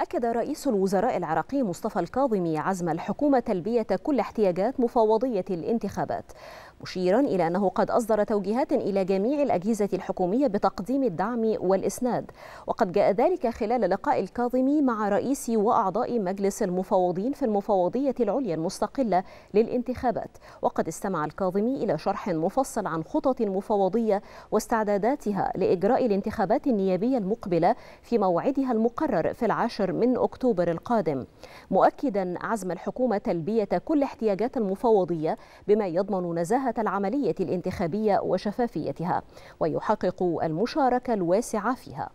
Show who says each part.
Speaker 1: أكد رئيس الوزراء العراقي مصطفى الكاظمي عزم الحكومة تلبية كل احتياجات مفوضية الانتخابات مشيرا إلى أنه قد أصدر توجيهات إلى جميع الأجهزة الحكومية بتقديم الدعم والإسناد وقد جاء ذلك خلال لقاء الكاظمي مع رئيس وأعضاء مجلس المفوضين في المفوضية العليا المستقلة للانتخابات وقد استمع الكاظمي إلى شرح مفصل عن خطط المفوضية واستعداداتها لإجراء الانتخابات النيابية المقبلة في موعدها المقرر في العاشر من أكتوبر القادم مؤكدا عزم الحكومة تلبية كل احتياجات المفوضية بما يضمن نزاهة مواجهة العملية الانتخابية وشفافيتها ويحقق المشاركة الواسعة فيها